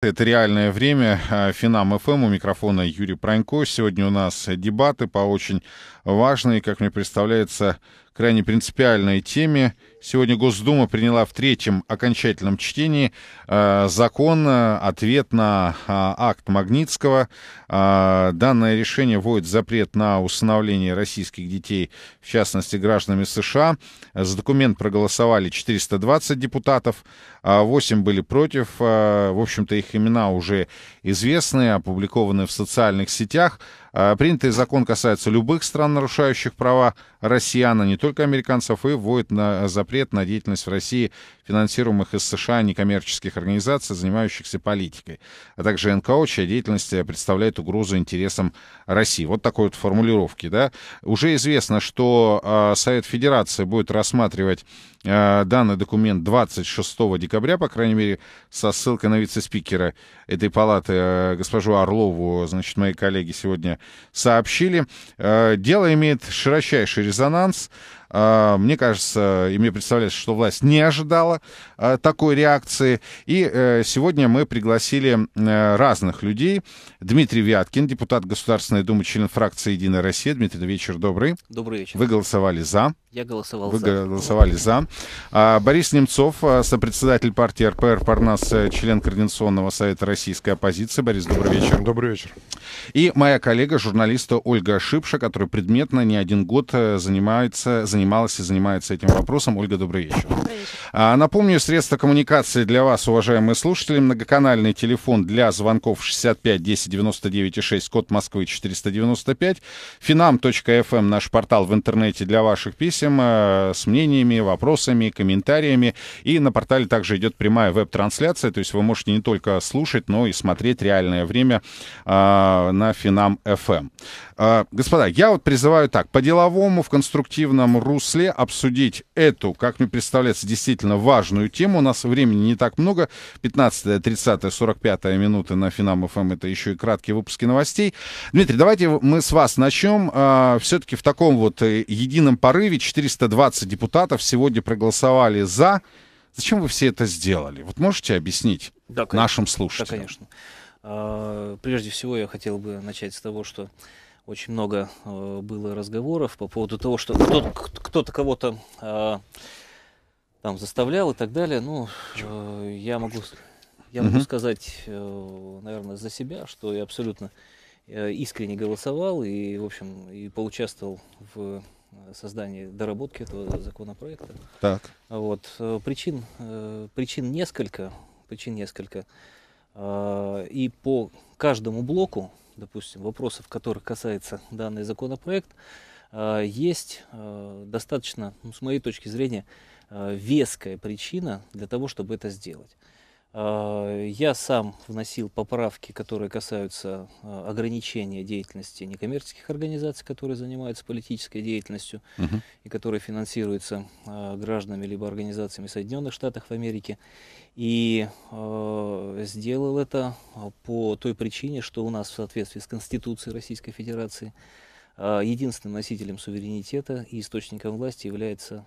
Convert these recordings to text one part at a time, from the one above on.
Это «Реальное время». А, Финам ФМ. Эм, у микрофона Юрий Пронько. Сегодня у нас дебаты по очень важной, как мне представляется, крайне принципиальной теме. Сегодня Госдума приняла в третьем окончательном чтении э, закон э, «Ответ на э, акт Магнитского». Э, данное решение вводит запрет на усыновление российских детей, в частности, гражданами США. За документ проголосовали 420 депутатов, 8 а были против. Э, в общем-то, их имена уже известны, опубликованы в социальных сетях. А, принятый закон касается любых стран, нарушающих права россиян, а не только американцев, и вводит на запрет на деятельность в России финансируемых из США некоммерческих организаций, занимающихся политикой, а также НКО, чья деятельность э, представляет угрозу интересам России. Вот такой вот формулировки. Да? Уже известно, что а, Совет Федерации будет рассматривать Э, данный документ 26 декабря, по крайней мере, со ссылкой на вице-спикера этой палаты, э, госпожу Орлову, значит, мои коллеги сегодня сообщили. Э, дело имеет широчайший резонанс. А, мне кажется, и мне представляется, что власть не ожидала а, такой реакции. И э, сегодня мы пригласили э, разных людей. Дмитрий Вяткин, депутат Государственной Думы, член фракции «Единая Россия». Дмитрий, вечер добрый. Добрый вечер. Вы голосовали за. Я голосовал Вы за. Вы голосовали за. А, Борис Немцов, сопредседатель партии РПР «Парнас», э, член Координационного совета российской оппозиции. Борис, добрый вечер. Добрый вечер. И моя коллега, журналиста Ольга Шипша, которая предметно не один год э, занимается, занималась и занимается этим вопросом. Ольга, добрый вечер. Добрый вечер. А, напомню, средства коммуникации для вас, уважаемые слушатели, многоканальный телефон для звонков 65 10 99 6, код Москвы 495, finam.fm, эм, наш портал в интернете для ваших писем э, с мнениями, вопросами, комментариями. И на портале также идет прямая веб-трансляция, то есть вы можете не только слушать, но и смотреть реальное время а, на Финам ФМ. Эм. А, господа, я вот призываю так, по-деловому, в конструктивном русле обсудить эту, как мне представляется, действительно важную тему. У нас времени не так много. 15, 30, 45 минуты на Финам ФМ. Эм. Это еще и краткие выпуски новостей. Дмитрий, давайте мы с вас начнем. А, Все-таки в таком вот э, едином порыве 420 депутатов сегодня проголосовали за. Зачем вы все это сделали? Вот можете объяснить да, нашим слушателям? Да, конечно. А, прежде всего я хотел бы начать с того, что очень много а, было разговоров по поводу того, что кто-то кого-то а, там заставлял и так далее. Ну, я могу, я могу сказать, э, наверное, за себя, что я абсолютно э, искренне голосовал и, в общем, и поучаствовал в э, создании доработки этого законопроекта. Так. Вот. Причин, причин несколько. Причин несколько. А, и по каждому блоку, допустим, вопросов, которых касается данный законопроект, а, есть а, достаточно, ну, с моей точки зрения, веская причина для того, чтобы это сделать. Э, я сам вносил поправки, которые касаются э, ограничения деятельности некоммерческих организаций, которые занимаются политической деятельностью Uh -huh. и которые финансируются э, гражданами либо организациями Соединенных Штатов Америки. И сделал это по той причине, что у нас в соответствии с Конституцией Российской Федерации единственным носителем суверенитета и источником власти является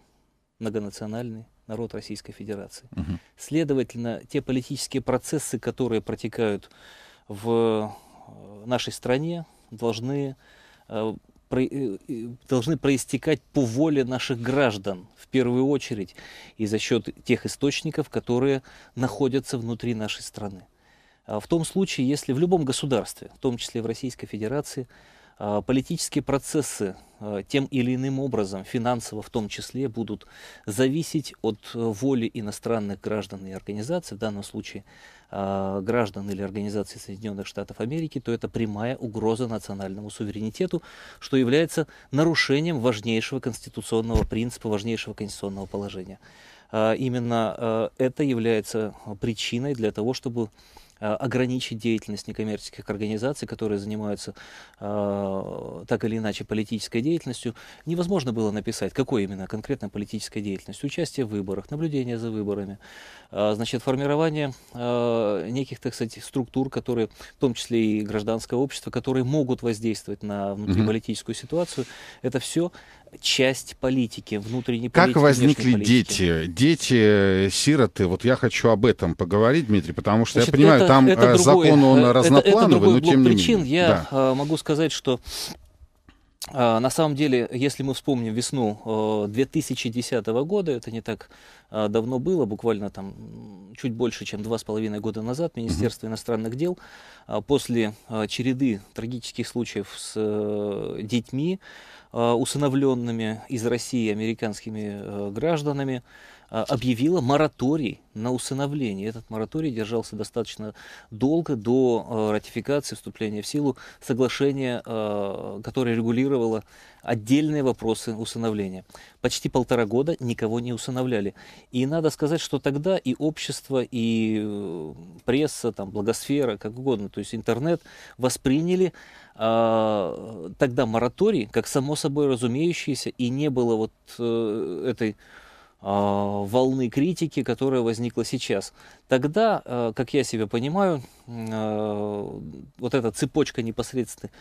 многонациональный народ Российской Федерации. Угу. Следовательно, те политические процессы, которые протекают в э, нашей стране, должны э, э, должны проистекать по воле наших граждан в первую очередь и за счет тех источников, которые находятся внутри нашей страны. А в том случае, если в любом государстве, в том числе в Российской Федерации, а, политические процессы а, тем или иным образом, финансово в том числе, будут зависеть от э, воли иностранных граждан и организаций, в данном случае а, граждан или организаций Соединенных Штатов Америки, то это прямая угроза национальному суверенитету, что является нарушением важнейшего конституционного принципа, важнейшего конституционного положения. Именно это является причиной для того, чтобы Э, ограничить деятельность некоммерческих организаций, которые занимаются э, так или иначе политической деятельностью. Невозможно было написать, какой именно конкретно политическая деятельность: Участие в выборах, наблюдение за выборами, э, значит, формирование неких, так сказать, структур, которые, в том числе и гражданское общество, которые могут воздействовать на внутриполитическую ситуацию. Это все часть политики, внутренней как политики. Как возникли дети, дети, э, сироты? Вот я хочу об этом поговорить, Дмитрий, потому что Значит, я понимаю, это, там это э, закон, другой, он э, разноплановый, это другой но блок не причин. менее. Я да. могу сказать, что а, на самом деле, если мы вспомним весну 2010 года, это не так а, давно было, буквально там чуть больше, чем два с половиной года назад, Министерство иностранных дел а, после череды трагических случаев с детьми Э, усыновленными из России американскими э, гражданами. А, объявила мораторий на усыновление. Этот мораторий держался достаточно долго до а, ратификации, вступления в силу соглашения, а, которое регулировало отдельные вопросы усыновления. Почти полтора года никого не усыновляли. И надо сказать, что тогда и общество, и э, пресса, там, благосфера, как угодно, то есть интернет восприняли тогда мораторий как само собой разумеющееся, и не было вот э, этой а, волны критики, которая возникла сейчас. Тогда, э, как я себя понимаю, э, вот эта цепочка непосредственно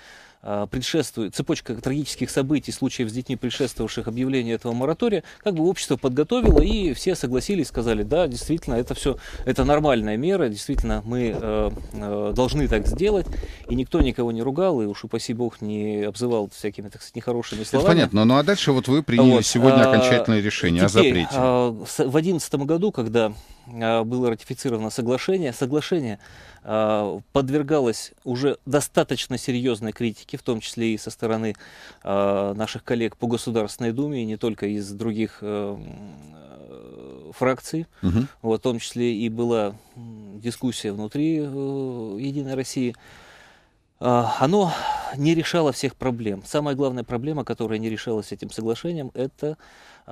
а, предшествует, цепочка трагических событий, случаев с детьми, предшествовавших объявлению этого моратория, как бы общество подготовило, и все согласились, сказали, да, действительно, это все, это нормальная мера, действительно, мы э, э, должны так сделать, и никто никого не ругал, и уж упаси бог не обзывал всякими, так сказать, нехорошими словами. Это понятно, ну а дальше вот вы приняли вот. сегодня а, окончательное решение Теперь, о запрете. А, в 2011 году, когда Э, было ратифицировано соглашение. Соглашение э, подвергалось уже достаточно серьезной критике, в том числе и со стороны э, наших коллег по Государственной Думе, и не только из других фракций. Угу. Вот, в том числе и была дискуссия внутри Единой России оно не решало всех проблем. Самая главная проблема, которая не решалась этим соглашением, это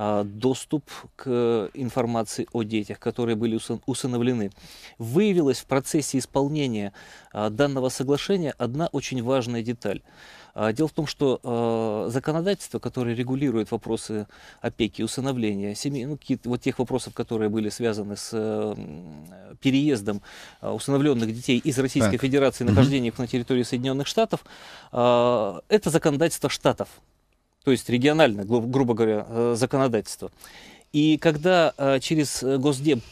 а, доступ к информации о детях, которые были усыновлены. Выявилась в процессе исполнения а, данного соглашения одна очень важная деталь. А, дело в том, что законодательство, которое регулирует вопросы опеки усыновления, семьи, ну, вот тех вопросов, которые были связаны с переездом усыновленных детей из Российской так. Федерации, нахождение их на территории Соединенных Штатов, это законодательство штатов то есть региональное, гру- грубо говоря, э, законодательство. И когда э, через э, Госдеп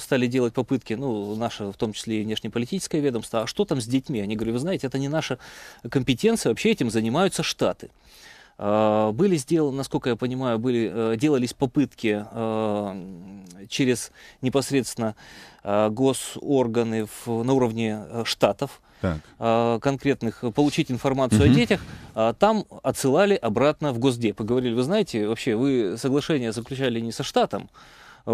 стали делать попытки, ну, наше, в том числе и внешнеполитическое ведомство, а что там с детьми? Они говорили, вы знаете, это не наша компетенция, вообще этим занимаются Штаты. Э, были сделаны, насколько я понимаю, были, э, делались попытки э, через непосредственно госорганы в, на уровне штатов так. конкретных получить информацию угу. о детях, а там отсылали обратно в Госдеп и говорили, вы знаете, вообще вы соглашение заключали не со штатом,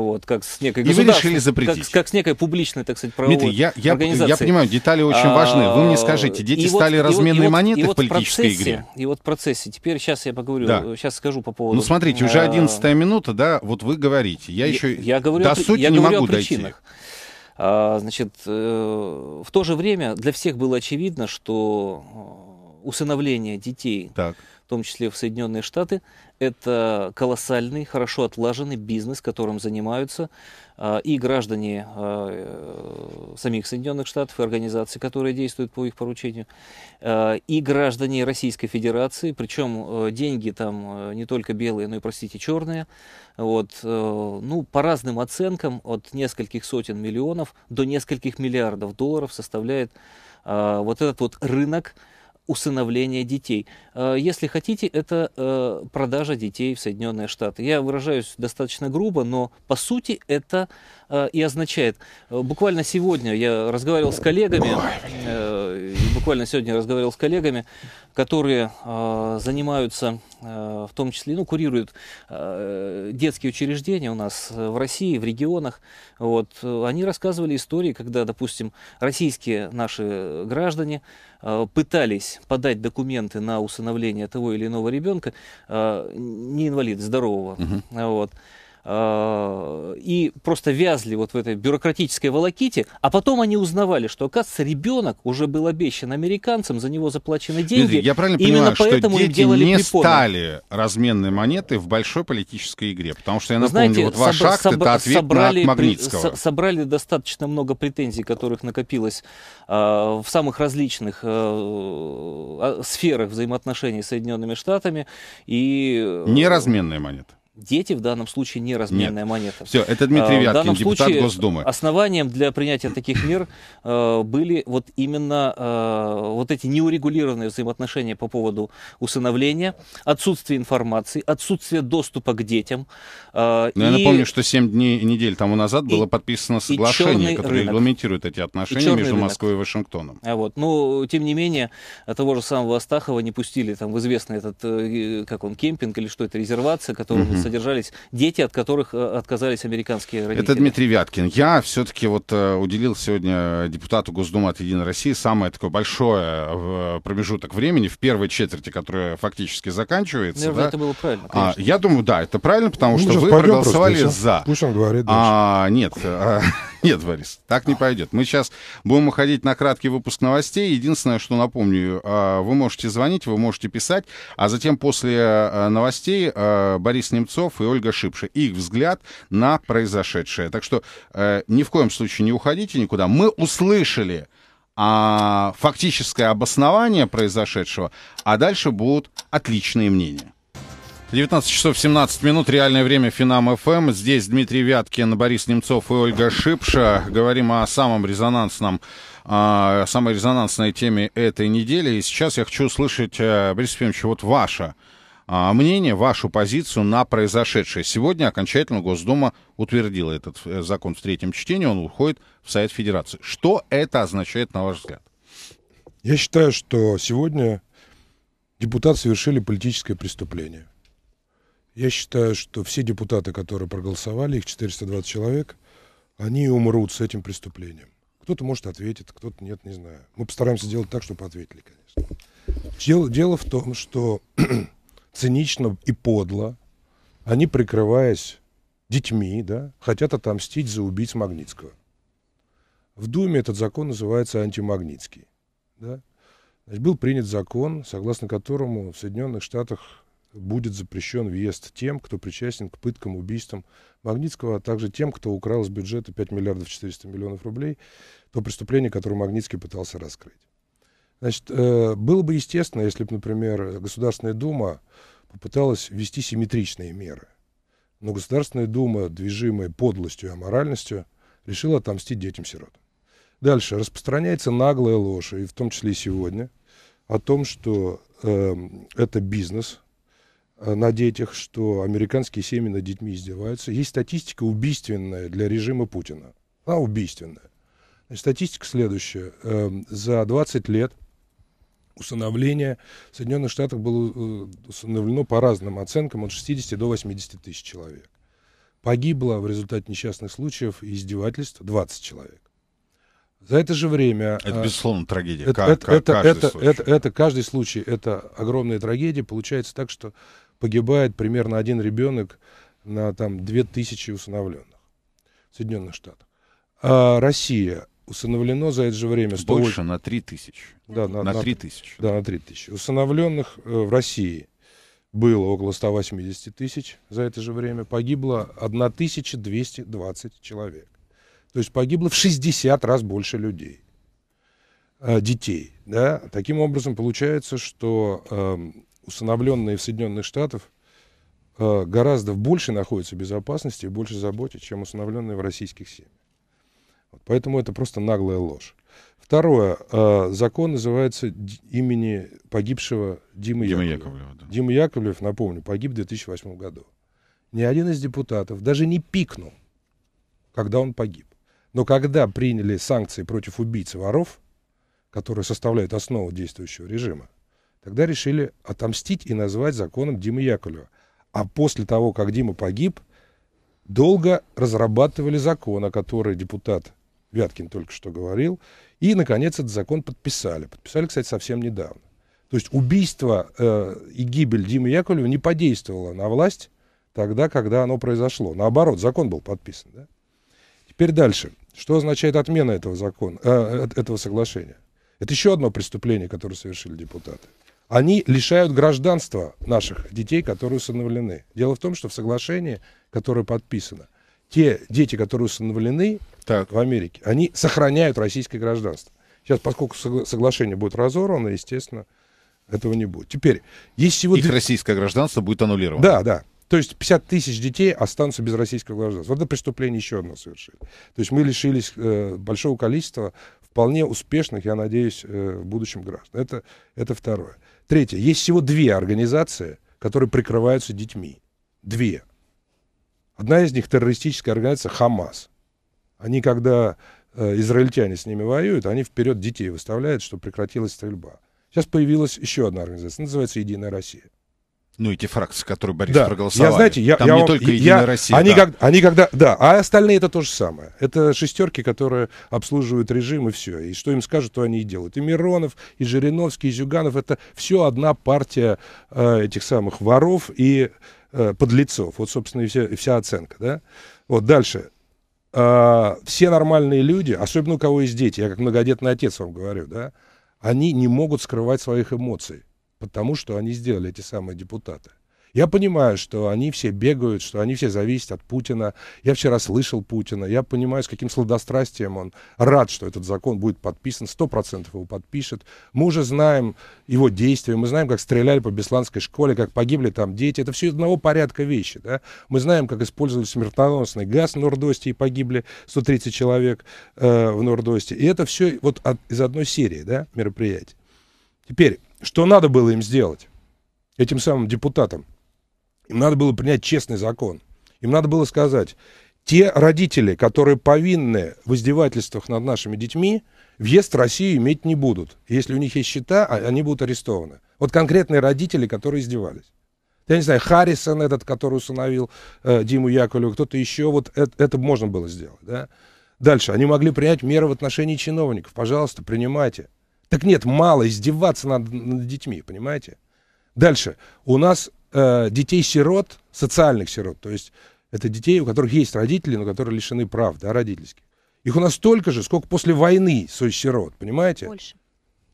вот, как с некой И вы решили запретить. Как, как с некой публичной, так сказать, правовой Дмитрий, я, я, я понимаю, детали очень а, важны. Вы мне скажите, дети вот, стали вот, разменной вот, монетой вот в политической процессе, игре? И вот в процессе, теперь сейчас я поговорю, да. сейчас скажу по поводу... Ну смотрите, уже 11 э, минута, да, вот вы говорите, я, я еще я говорю до сути я не говорю могу о причинах. дойти. А, значит, э, в то же время для всех было очевидно, что э, усыновление детей так в том числе в Соединенные Штаты, это колоссальный, хорошо отлаженный бизнес, которым занимаются э, и граждане а, э, самих Соединенных Штатов и организации, которые действуют по их поручению, э, и граждане Российской Федерации, причем э, деньги там э, не только белые, но и, простите, черные. Вот, э, ну, по разным оценкам, от нескольких сотен миллионов до нескольких миллиардов долларов составляет э, вот этот вот рынок, усыновления детей. Э, если хотите, это э, продажа детей в Соединенные Штаты. Я выражаюсь достаточно грубо, но по сути это Э, и означает. Э, буквально сегодня я разговаривал с коллегами, э, буквально сегодня я разговаривал с коллегами, которые занимаются, в том числе, ну, курируют детские учреждения у нас в России, в регионах. Вот. Они рассказывали истории, когда, допустим, российские наши граждане пытались подать документы на усыновление того или иного ребенка, не инвалид, здорового. Угу. Вот. Э, и просто вязли вот в этой бюрократической волоките, а потом они узнавали, что, оказывается, ребенок уже был обещан американцам, за него заплачены деньги. Дмитрий, я правильно Именно понимаю, поэтому что дети не препоны. стали разменной монеты в большой политической игре? Потому что, я напомню, Знаете, вот ваш собра- акт — это ответ собрали, на Магнитского. При, собрали достаточно много претензий, которых накопилось э, в самых различных э, а, сферах взаимоотношений с Соединенными Штатами. И... Э, Неразменная монета. Дети в данном случае не разменная Нет. монета. Все, это Дмитрий Вяткин, а, в данном депутат случае Госдумы. Основанием для принятия таких мер э, были вот именно э, вот эти неурегулированные взаимоотношения по поводу усыновления, отсутствие информации, отсутствие доступа к детям. Э, Но ну, и... Я напомню, что 7 дней и недель тому назад и, было подписано соглашение, которое рынок. регламентирует эти отношения между рынок. Москвой и Вашингтоном. А вот. Но, ну, тем не менее, того же самого Астахова не пустили там, в известный этот, как он, кемпинг или что это, резервация, которую угу содержались дети, от которых э, отказались американские родители. Это Дмитрий Вяткин. Я все-таки вот э, уделил сегодня депутату Госдумы от «Единой России» самое такое большое э, промежуток времени в первой четверти, которая фактически заканчивается. Наверное, да? это было правильно. А, я думаю, да, это правильно, потому ну, что вы проголосовали просто, за. Пусть он говорит а, дальше. А, нет, нет, Борис, так не а. пойдет. Мы сейчас будем уходить на краткий выпуск новостей. Единственное, что напомню, а, вы можете звонить, вы можете писать, а затем после а, новостей Борис Немцов и Ольга Шипша. Их взгляд на произошедшее. Так что э, ни в коем случае не уходите никуда. Мы услышали а, фактическое обоснование произошедшего, а дальше будут отличные мнения. 19 часов 17 минут, реальное время Финам ФМ. Эм. Здесь Дмитрий Вяткин, Борис Немцов и Ольга Шипша. Говорим о самом резонансном о самой резонансной теме этой недели. И сейчас я хочу услышать, э, Борис Ефимович, вот ваше а, мнение, вашу позицию на произошедшее. Сегодня окончательно Госдума утвердила этот э, закон в третьем чтении, он уходит в Совет Федерации. Что это означает, на ваш взгляд? Я считаю, что сегодня депутаты совершили политическое преступление. Я считаю, что все депутаты, которые проголосовали, их 420 человек, они умрут с этим преступлением. Кто-то, может, ответит, кто-то нет, не знаю. Мы постараемся сделать так, чтобы ответили, конечно. Дело, дело в том, что цинично и подло они, прикрываясь детьми, да, хотят отомстить за убийц Магнитского. В Думе этот закон называется антимагнитский. Да? Значит, был принят закон, согласно которому в Соединенных Штатах будет запрещен въезд тем, кто причастен к пыткам, убийствам Магнитского, а также тем, кто украл с бюджета 5 миллиардов 400 миллионов рублей, то преступление, которое Магнитский пытался раскрыть. Значит, э, было бы естественно, если бы, например, Государственная Дума попыталась ввести симметричные меры. Но Государственная Дума, движимая подлостью и аморальностью, решила отомстить детям-сиротам. Дальше. Распространяется наглая ложь, и в том числе и сегодня, о том, что э, это бизнес – Э, на детях, что американские семьи над детьми издеваются. Есть статистика убийственная для режима Путина. Она убийственная. Значит, статистика следующая. Эм, за 20 лет усыновление в Соединенных Штатах было э, усыновлено по разным оценкам от 60 до 80 тысяч человек. Погибло в результате несчастных случаев и издевательств 20 человек. За это же время... Это, э, безусловно, трагедия. Это, К- это, каждый это, это, это, это каждый случай, это огромная трагедия. Получается так, что погибает примерно один ребенок на там 2000 усыновленных в Соединенных Штатах. А Россия усыновлено за это же время... 100... Больше на 3000. Да, на, на 3000. Да, на 3000. Усыновленных э, в России было около 180 тысяч за это же время. Погибло 1220 человек. То есть погибло в 60 раз больше людей, э, детей. Да? Таким образом, получается, что эм, усыновленные в Соединенных Штатах, э, гораздо в большей находятся в безопасности и больше заботе, чем усыновленные в российских семьях. Вот, поэтому это просто наглая ложь. Второе. Э, закон называется имени погибшего Димы, Дима Яковлева. Яковлева да. Дима Яковлев, напомню, погиб в 2008 году. Ни один из депутатов даже не пикнул, когда он погиб. Но когда приняли санкции против убийц воров, которые составляют основу действующего режима, Тогда решили отомстить и назвать законом Димы Яковлева. А после того, как Дима погиб, долго разрабатывали закон, о котором депутат Вяткин только что говорил. И, наконец, этот закон подписали. Подписали, кстати, совсем недавно. То есть убийство э, и гибель Димы Яковлева не подействовало на власть тогда, когда оно произошло. Наоборот, закон был подписан. Да? Теперь дальше. Что означает отмена этого закона, э, э, этого соглашения? Это еще одно преступление, которое совершили депутаты они лишают гражданства наших детей, которые усыновлены. Дело в том, что в соглашении, которое подписано, те дети, которые усыновлены так. в Америке, они сохраняют российское гражданство. Сейчас, поскольку соглашение будет разорвано, естественно, этого не будет. Теперь, есть всего... Их российское гражданство будет аннулировано. Да, да. То есть 50 тысяч детей останутся без российского гражданства. Вот это преступление еще одно совершили. То есть мы лишились э, большого количества вполне успешных, я надеюсь, э, в будущем граждан. Это, это второе. Третье. Есть всего две организации, которые прикрываются детьми. Две. Одна из них террористическая организация «Хамас». Они, когда э, израильтяне с ними воюют, они вперед детей выставляют, чтобы прекратилась стрельба. Сейчас появилась еще одна организация, называется «Единая Россия». Ну, эти фракции, которые Борис да. проголосовали. Я, знаете, я, Там я, не я, только Единая я, Россия. Они, да. как, они когда... Да, а остальные это то же самое. Это шестерки, которые обслуживают режим и все. И что им скажут, то они и делают. И Миронов, и Жириновский, и Зюганов. Это все одна партия э, этих самых воров и э, подлецов. Вот, собственно, и вся, и вся оценка. Да? Вот дальше. Э, все нормальные люди, особенно у кого есть дети, я как многодетный отец вам говорю, да, они не могут скрывать своих эмоций потому что они сделали, эти самые депутаты. Я понимаю, что они все бегают, что они все зависят от Путина. Я вчера слышал Путина. Я понимаю, с каким сладострастием он рад, что этот закон будет подписан. Сто процентов его подпишет. Мы уже знаем его действия. Мы знаем, как стреляли по Бесланской школе, как погибли там дети. Это все одного порядка вещи. Да? Мы знаем, как использовали смертоносный газ в Нордосте и погибли 130 человек э, в Нордосте. И это все вот от, из одной серии да, мероприятий. Теперь что надо было им сделать, этим самым депутатам? Им надо было принять честный закон. Им надо было сказать, те родители, которые повинны в издевательствах над нашими детьми, въезд в Россию иметь не будут. Если у них есть счета, а, они будут арестованы. Вот конкретные родители, которые издевались. Я не знаю, Харрисон этот, который усыновил э, Диму Яковлеву, кто-то еще, вот это, это можно было сделать, да? Дальше, они могли принять меры в отношении чиновников, пожалуйста, принимайте. Так нет, мало издеваться над, над детьми, понимаете? Дальше. У нас э, детей-сирот, социальных сирот, то есть это детей, у которых есть родители, но которые лишены прав, да, родительских. Их у нас столько же, сколько после войны сирот, понимаете? Больше.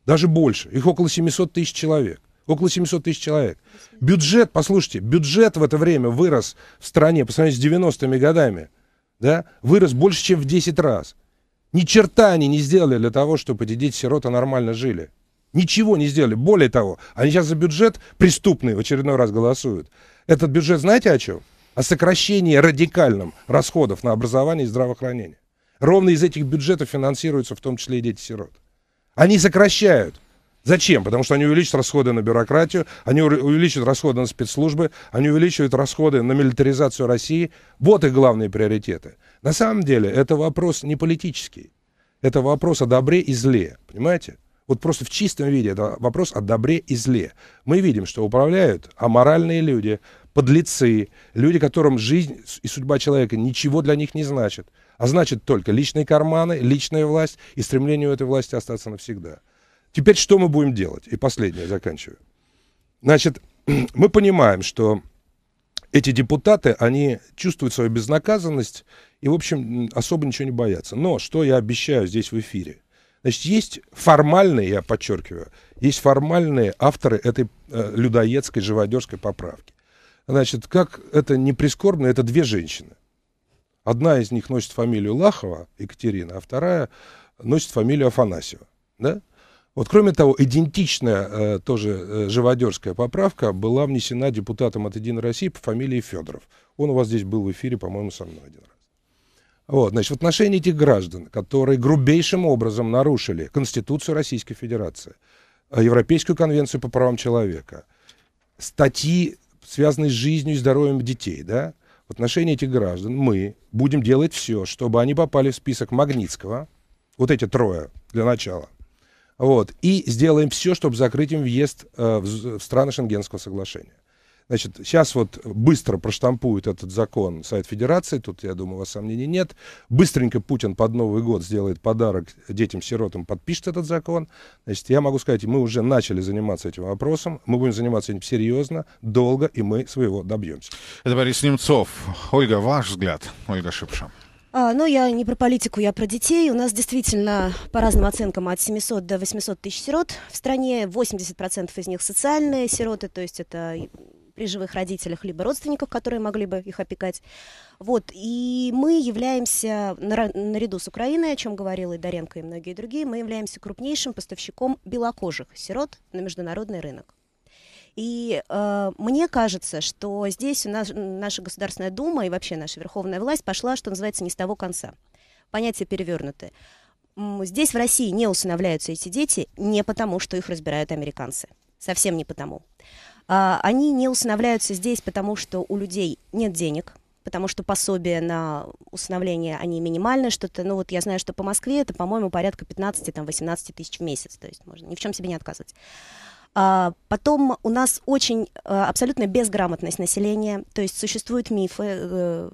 Даже больше. Их около 700 тысяч человек. Около 700 тысяч человек. Бюджет, послушайте, бюджет в это время вырос в стране по сравнению с 90-ми годами. Да, вырос больше, чем в 10 раз. Ни черта они не сделали для того, чтобы эти дети сирота нормально жили. Ничего не сделали. Более того, они сейчас за бюджет преступный в очередной раз голосуют. Этот бюджет знаете о чем? О сокращении радикальном расходов на образование и здравоохранение. Ровно из этих бюджетов финансируются в том числе и дети-сирот. Они сокращают. Зачем? Потому что они увеличат расходы на бюрократию, они увеличат расходы на спецслужбы, они увеличивают расходы на милитаризацию России. Вот их главные приоритеты. На самом деле это вопрос не политический. Это вопрос о добре и зле, понимаете? Вот просто в чистом виде это вопрос о добре и зле. Мы видим, что управляют аморальные люди, подлецы, люди, которым жизнь и судьба человека ничего для них не значит, а значит только личные карманы, личная власть и стремление у этой власти остаться навсегда. Теперь что мы будем делать? И последнее, заканчиваю. Значит, мы понимаем, что эти депутаты, они чувствуют свою безнаказанность и, в общем, особо ничего не боятся. Но что я обещаю здесь в эфире? Значит, есть формальные, я подчеркиваю, есть формальные авторы этой э, людоедской, живодерской поправки. Значит, как это не прискорбно, это две женщины. Одна из них носит фамилию Лахова, Екатерина, а вторая носит фамилию Афанасьева. Да? Вот, кроме того, идентичная э, тоже э, живодерская поправка была внесена депутатом от «Единой России» по фамилии Федоров. Он у вас здесь был в эфире, по-моему, со мной один раз. Вот, значит, в отношении этих граждан, которые грубейшим образом нарушили Конституцию Российской Федерации, э, Европейскую конвенцию по правам человека, статьи, связанные с жизнью и здоровьем детей, да, в отношении этих граждан мы будем делать все, чтобы они попали в список Магнитского, вот эти трое для начала, вот, и сделаем все, чтобы закрыть им въезд э, в, в страны Шенгенского соглашения. Значит, сейчас вот быстро проштампует этот закон сайт Федерации, тут, я думаю, у вас сомнений нет. Быстренько Путин под Новый год сделает подарок детям-сиротам, подпишет этот закон. Значит, я могу сказать, мы уже начали заниматься этим вопросом, мы будем заниматься этим серьезно, долго, и мы своего добьемся. Это Борис Немцов. Ольга, ваш взгляд, Ольга Шипша. А, ну, я не про политику, я про детей. У нас действительно, по разным оценкам, от 700 до 800 тысяч сирот в стране. 80% из них социальные сироты, то есть это при живых родителях, либо родственников, которые могли бы их опекать. Вот, и мы являемся, наряду с Украиной, о чем говорила и Даренко, и многие другие, мы являемся крупнейшим поставщиком белокожих сирот на международный рынок. И э, мне кажется, что здесь у нас, наша Государственная Дума и вообще наша Верховная власть пошла, что называется, не с того конца. Понятия перевернуты. Здесь в России не усыновляются эти дети не потому, что их разбирают американцы. Совсем не потому. А, они не усыновляются здесь, потому что у людей нет денег, потому что пособия на усыновление, они минимальны, что-то, ну вот я знаю, что по Москве это, по-моему, порядка 15-18 тысяч в месяц, то есть можно ни в чем себе не отказывать. А, потом у нас очень а, абсолютно безграмотность населения, то есть существуют мифы, э,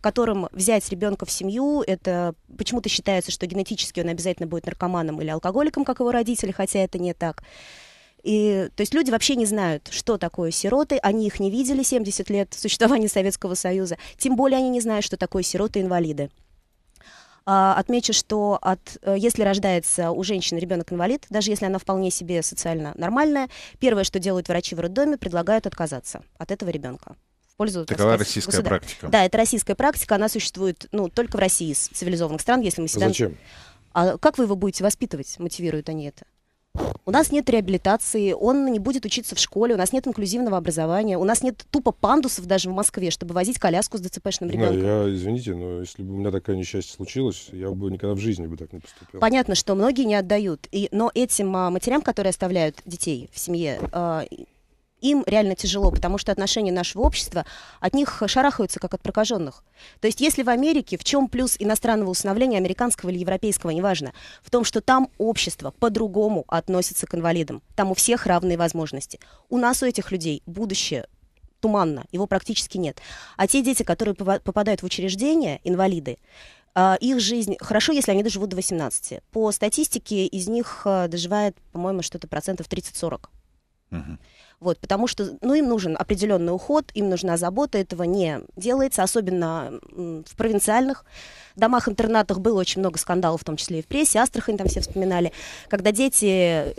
которым взять ребенка в семью, это почему-то считается, что генетически он обязательно будет наркоманом или алкоголиком, как его родители, хотя это не так. И, то есть люди вообще не знают, что такое сироты, они их не видели 70 лет существования Советского Союза, тем более они не знают, что такое сироты-инвалиды. А, отмечу, что от, э, если рождается у женщины ребенок-инвалид, даже если она вполне себе социально нормальная, первое, что делают врачи в роддоме, предлагают отказаться от этого ребенка пользу. Такова так сказать, российская государ... практика. Да, это российская практика, она существует ну, только в России из цивилизованных стран, если мы а себя... Зачем? А как вы его будете воспитывать, мотивируют они это? У нас нет реабилитации, он не будет учиться в школе, у нас нет инклюзивного образования, у нас нет тупо пандусов даже в Москве, чтобы возить коляску с ДЦПшным ребенком. Да, я, извините, но если бы у меня такая несчастье случилось, я бы никогда в жизни бы так не поступил. Понятно, что многие не отдают, и, но этим а, матерям, которые оставляют детей в семье, а, им реально тяжело, потому что отношения нашего общества от них шарахаются, как от прокаженных. То есть если в Америке, в чем плюс иностранного усыновления, американского или европейского, неважно, в том, что там общество по-другому относится к инвалидам, там у всех равные возможности. У нас, у этих людей, будущее туманно, его практически нет. А те дети, которые попадают в учреждения, инвалиды, а, их жизнь хорошо, если они доживут до 18. По статистике из них а, доживает, по-моему, что-то процентов 30-40. Угу. Вот, потому что ну, им нужен определенный уход, им нужна забота, этого не делается, особенно в провинциальных домах-интернатах было очень много скандалов, в том числе и в прессе, Астрахань там все вспоминали, когда дети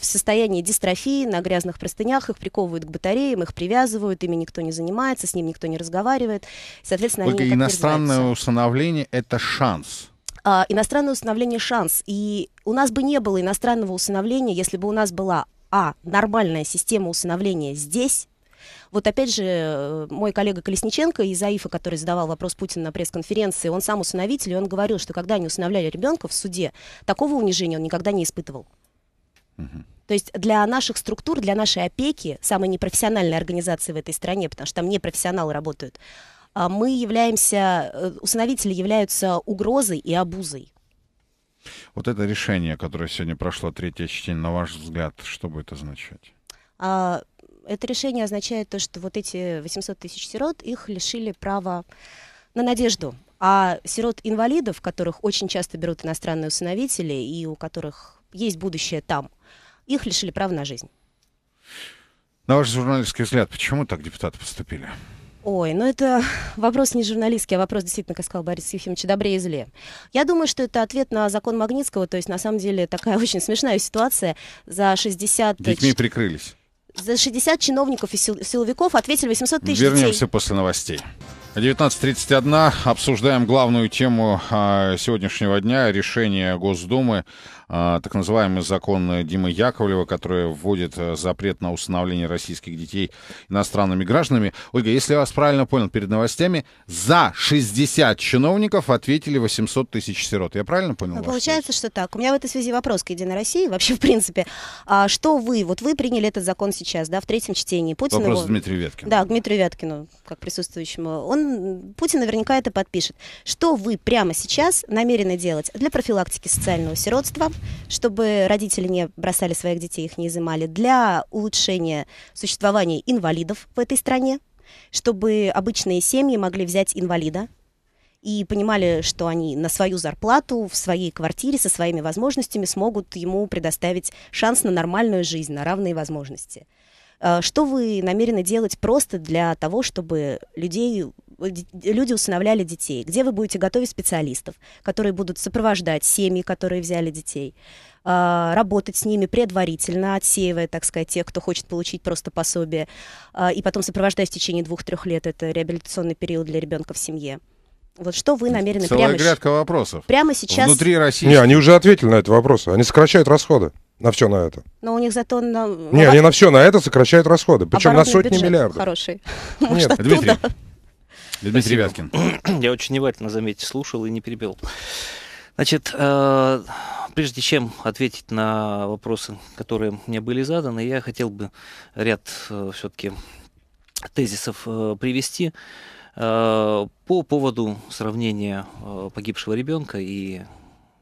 в состоянии дистрофии, на грязных простынях, их приковывают к батареям, их привязывают, ими никто не занимается, с ним никто не разговаривает. Соответственно, Ольга, они иностранное усыновление — это шанс. А, иностранное усыновление — шанс. И у нас бы не было иностранного усыновления, если бы у нас была а, нормальная система усыновления здесь, вот опять же, э, мой коллега Колесниченко из АИФа, который задавал вопрос Путину на пресс-конференции, он сам усыновитель, и он говорил, что когда они усыновляли ребенка в суде, такого унижения он никогда не испытывал. То есть для наших структур, для нашей опеки, самой непрофессиональной организации в этой стране, потому что там не профессионалы работают, а мы являемся, э, усыновители являются угрозой и обузой. Вот это решение, которое сегодня прошло третье чтение, на ваш взгляд, что будет означать? А, это решение означает то, что вот эти 800 тысяч сирот, их лишили права на надежду. А сирот-инвалидов, которых очень часто берут иностранные усыновители и у которых есть будущее там, их лишили права на жизнь. На ваш журналистский взгляд, почему так депутаты поступили? Ой, ну это вопрос не журналистский, а вопрос действительно, как сказал Борис Ефимович, добре и зле. Я думаю, что это ответ на закон Магнитского, то есть на самом деле такая очень смешная ситуация. За 60... Детьми прикрылись. За 60 чиновников и сил- силовиков ответили 800 тысяч Вернемся детей. после новостей. 19.31. Обсуждаем главную тему а, сегодняшнего дня. Решение Госдумы а, так называемый закон Димы Яковлева, который вводит э, запрет на усыновление российских детей иностранными гражданами. Ольга, если я вас правильно понял, перед новостями за 60 чиновников ответили 800 тысяч сирот. Я правильно понял? Ну, получается, что так. У меня в этой связи вопрос к Единой России, вообще в принципе. А что вы, вот вы приняли этот закон сейчас, да, в третьем чтении. Путин вопрос Дмитрию Веткину. Да, Дмитрию Веткину, как присутствующему. Он, Путин наверняка это подпишет. Что вы прямо сейчас намерены делать для профилактики социального сиротства, чтобы родители не бросали своих детей, их не изымали, для улучшения существования инвалидов в этой стране, чтобы обычные семьи могли взять инвалида и понимали, что они на свою зарплату, в своей квартире, со своими возможностями смогут ему предоставить шанс на нормальную жизнь, на равные возможности. Э, что вы намерены делать просто для того, чтобы людей люди усыновляли детей, где вы будете готовить специалистов, которые будут сопровождать семьи, которые взяли детей, а, работать с ними предварительно, отсеивая, так сказать, тех, кто хочет получить просто пособие, а, и потом сопровождать в течение двух-трех лет. Это реабилитационный период для ребенка в семье. Вот что вы намерены Целая прямо грядка щ... вопросов. Прямо сейчас. Внутри России. Не, они уже ответили на этот вопрос. Они сокращают расходы на все на это. Но у них зато на... Не, ну, они на все на это сокращают расходы. Причем на сотни миллиардов. Хороший. Нет. Оттуда? Дмитрий, Дмитрий Спасибо. Вяткин. Я очень внимательно, заметьте, слушал и не перебил. Значит, э, прежде чем ответить на вопросы, которые мне были заданы, я хотел бы ряд э, все-таки тезисов э, привести по поводу сравнения погибшего ребенка и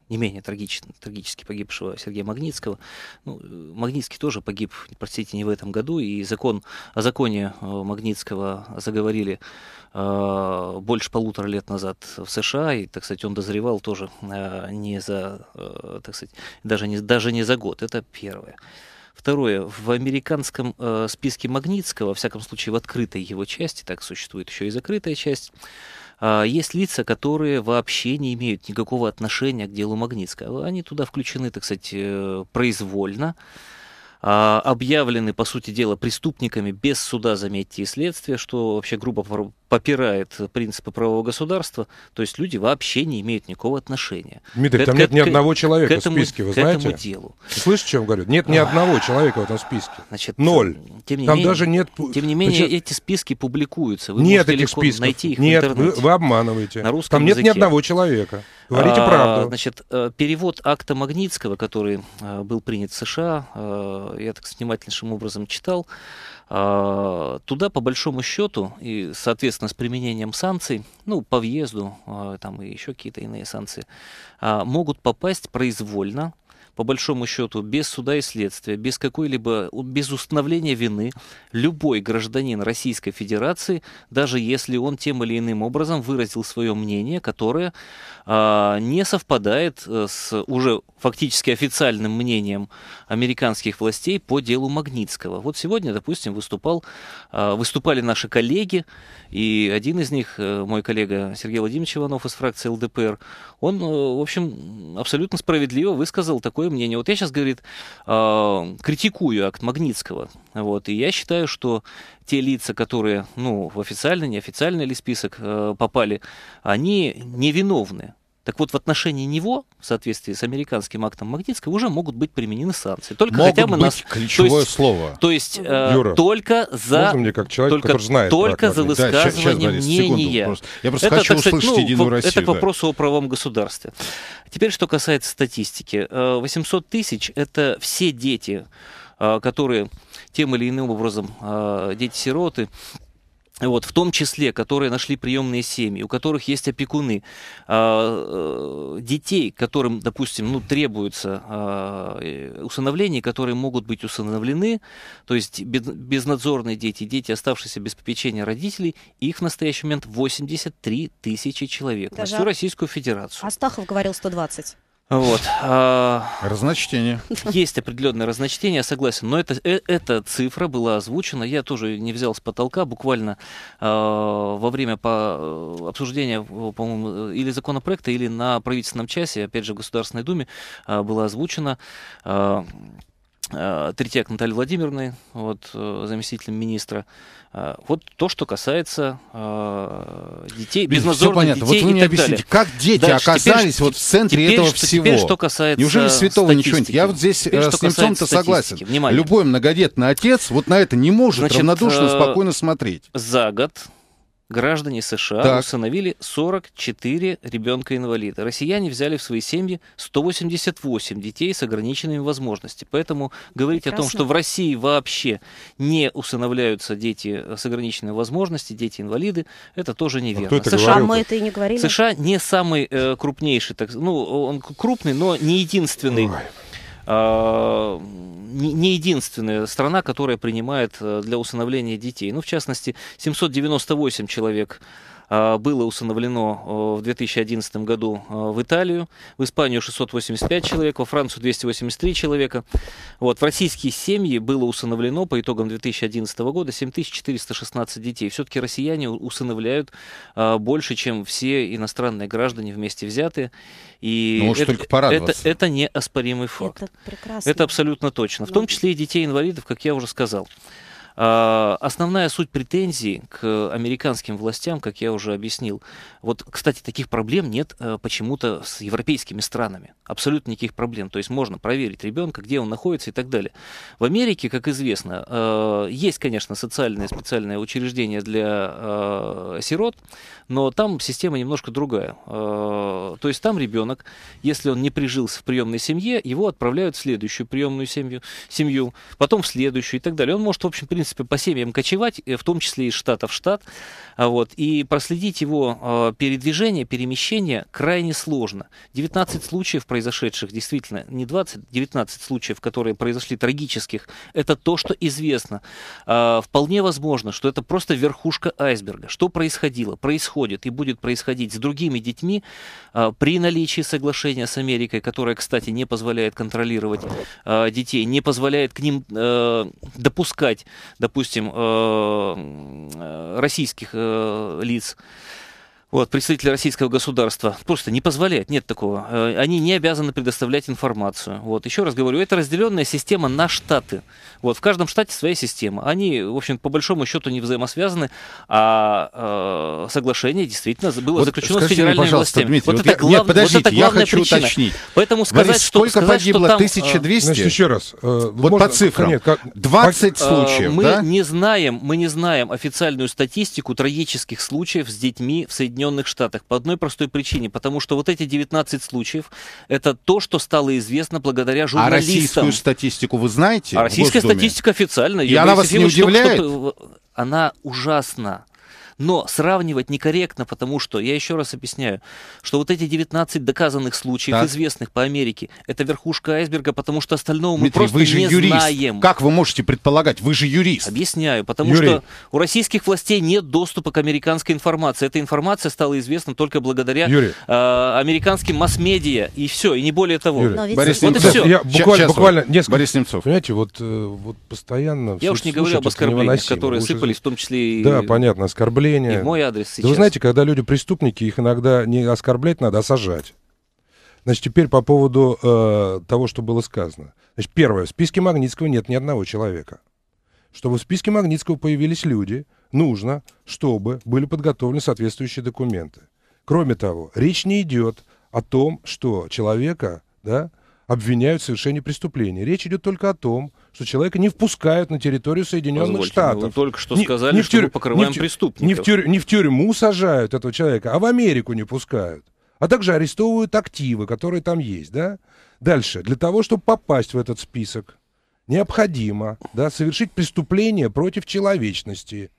не менее трагич, трагически погибшего Сергея Магнитского. Ну, Магнитский тоже погиб, простите, не в этом году, и закон о законе Магнитского заговорили а, больше полутора лет назад в США, и, так сказать, он дозревал тоже а, не за, а, так сказать, даже не, даже не за год. Это первое. Второе. В американском списке Магнитского, во всяком случае в открытой его части, так существует еще и закрытая часть, есть лица, которые вообще не имеют никакого отношения к делу Магнитского. Они туда включены, так сказать, э, произвольно объявлены, по сути дела, преступниками без суда, заметьте, и следствия, что вообще грубо попирает принципы правового государства, то есть люди вообще не имеют никакого отношения. Дмитрий, к, там к, нет ни одного человека этому, в списке, вы к знаете? К этому делу. Слышите, чем говорю? Нет ни одного человека в этом списке. Значит, Ноль. Тем не там менее, даже нет... Тем не менее, Значит... эти списки публикуются. Вы нет этих списков. найти их нет, в интернете. Вы, вы обманываете. На русском там языке. нет ни одного человека. Говорите а, правду. Значит, э, перевод акта Магнитского, который э, был принят в США, э, я так внимательнейшим образом читал, а, туда по большому счету и, соответственно, с применением санкций, ну, по въезду, а, там и еще какие-то иные санкции, а, могут попасть произвольно по большому счету, без суда и следствия, без какой-либо, без установления вины, любой гражданин Российской Федерации, даже если он тем или иным образом выразил свое мнение, которое э, не совпадает э, с уже фактически официальным мнением американских властей по делу Магнитского. Вот сегодня, допустим, выступал, э, выступали наши коллеги, и один из них, э, мой коллега Сергей Владимирович Иванов из фракции ЛДПР, он, э, в общем, абсолютно справедливо высказал такое мнение. Вот я сейчас, говорит, э, критикую акт Магнитского. Вот, и я считаю, что те лица, которые ну, в официальный, неофициальный ли список э, попали, они невиновны. Так вот, в отношении него, в соответствии с американским актом Магнитского, уже могут быть применены санкции. Только могут хотя бы быть нас... ключевое то есть, слово. То есть, э, Юра, только за... Можно мне как человек, только, который знает Только за высказывание да, сейчас, сейчас, мнения. Просто. Я просто это, хочу так, услышать сказать, ну, Единую Россию. Это к вопросу да. о правом государстве. Теперь, что касается статистики. 800 э, тысяч – это все дети, э, которые тем или иным образом, дети-сироты, вот, в том числе, которые нашли приемные семьи, у которых есть опекуны, а, э, детей, которым, допустим, ну, требуется а, э, усыновление, которые могут быть усыновлены, то есть безнадзорные дети, дети, оставшиеся без попечения родителей, их в настоящий момент 83 тысячи человек Даже на всю Российскую Федерацию. Астахов говорил 120. Вот. А, разночтение. Есть определенное разночтение, я согласен. Но это, э, эта цифра была озвучена. Я тоже не взял с потолка. Буквально э, во время по, э, обсуждения, по-моему, э, или законопроекта, или на правительственном часе, опять же, в Государственной Думе, э, была озвучена э, Э, Третьяк Натальи Владимировны, вот, э, заместителем министра. Э, вот то, что касается детей, безнадзорных детей вот вы мне объясните, далее. как дети Дальше, оказались теперь, вот в центре теперь, этого что, всего? Теперь, что касается Неужели святого ничего нет? Я вот здесь теперь, с Немцом-то согласен. Внимание. Любой многодетный отец вот на это не может Значит, равнодушно, спокойно смотреть. За год граждане США так. усыновили 44 ребенка-инвалида. Россияне взяли в свои семьи 188 детей с ограниченными возможностями. Поэтому говорить Прекрасно. о том, что в России вообще не усыновляются дети э, с ограниченными возможностями, дети-инвалиды, это тоже а неверно. А США, говорил? мы это и не говорили. США не самый э, крупнейший, так, ну, он крупный, но не единственный. Ой а, не единственная страна, которая принимает э, для усыновления детей. Ну, в частности, 798 человек а, было усыновлено в 2011 году а, в Италию, в Испанию 685 человек, во Францию 283 человека. Вот, в российские семьи было усыновлено по итогам 2011 года 7416 детей. Все-таки россияне усыновляют а, больше, чем все иностранные граждане вместе взятые. И ну, это, только порадоваться. это, это неоспоримый факт. Это, прекрасно. это абсолютно точно. В том числе и детей-инвалидов, как я уже сказал. А, основная суть претензий к американским властям, как я уже объяснил, вот, кстати, таких проблем нет э, почему-то с европейскими странами. Абсолютно никаких проблем. То есть можно проверить ребенка, где он находится и так далее. В Америке, как известно, э, есть, конечно, социальное специальное учреждение для э, сирот, но там система немножко другая. То есть там ребенок, если он не прижился в приемной семье, его отправляют в следующую приемную семью, семью потом в следующую и так далее. Он может, в общем, принципе, по семьям кочевать, э, в том числе из штата в штат. А, вот, и проследить его а, передвижение, перемещение крайне сложно. 19 случаев произошедших, действительно, не 20, 19 случаев, которые произошли трагических, это то, что известно. А, вполне возможно, что это просто верхушка айсберга. Что происходило, происходит и будет происходить с другими детьми при наличии соглашения с Америкой, которое, кстати, не позволяет контролировать детей, не позволяет к ним э, допускать допустим, э, э, российских э, лиц, вот, представители российского государства просто не позволяют, нет такого. Э, они не обязаны предоставлять информацию. Вот, еще раз говорю, это разделенная система на штаты. Вот, в каждом штате своя система. Они, в общем, по большому счету не взаимосвязаны, а э, соглашение действительно было вот заключено скажите с федеральными мне, властями. Дмитрий, вот, вот это я, глав... нет, подождите, вот это я хочу причина. уточнить. Поэтому сказать, Борис, что, сколько сказать, погибло? Что там, 1200? Э, Значит, еще раз. Э, вот можно, по цифрам. Нет, как... 20 по... Э, случаев, Мы да? не знаем, мы не знаем официальную статистику трагических случаев с детьми в Соединенных Соединенных Штатах. По одной простой причине, потому что вот эти 19 случаев, это то, что стало известно благодаря а журналистам. А российскую статистику вы знаете? А российская статистика официальная. И Юрий она вас не удивляет? Что, э, она ужасна. Но сравнивать некорректно, потому что, я еще раз объясняю, что вот эти 19 доказанных случаев, так. известных по Америке, это верхушка айсберга, потому что остального Дмитрий, мы просто вы же не юрист. знаем. Как вы можете предполагать? Вы же юрист. Объясняю, потому Юрий. что у российских властей нет доступа к американской информации. Эта информация стала известна только благодаря э, американским масс-медиа. И все, и не более того. Юрий. Ведь... Борис вот Немцов. Я буквально, Сейчас буквально несколько... Борис Немцов. Понимаете, вот, э, вот постоянно... Я уж не говорю об оскорблениях, которые сыпались, в том числе и... Да, понятно, оскорбления оскорбления. И в мой адрес сейчас. Да вы знаете, когда люди преступники, их иногда не оскорблять надо, а сажать. Значит, теперь по поводу э, того, что было сказано. Значит, первое, в списке Магнитского нет ни одного человека. Чтобы в списке Магнитского появились люди, нужно, чтобы были подготовлены соответствующие документы. Кроме того, речь не идет о том, что человека да, обвиняют в совершении преступления. Речь идет только о том, что человека не впускают на территорию Соединенных Позвольте, ну Штатов. Вы только что сказали, не в тюрь... мы покрываем не преступников. Не в, тюрь... не в тюрьму сажают этого человека, а в Америку не пускают. А также арестовывают активы, которые там есть, да? Дальше. Для того, чтобы попасть в этот список, необходимо да, совершить преступление против человечности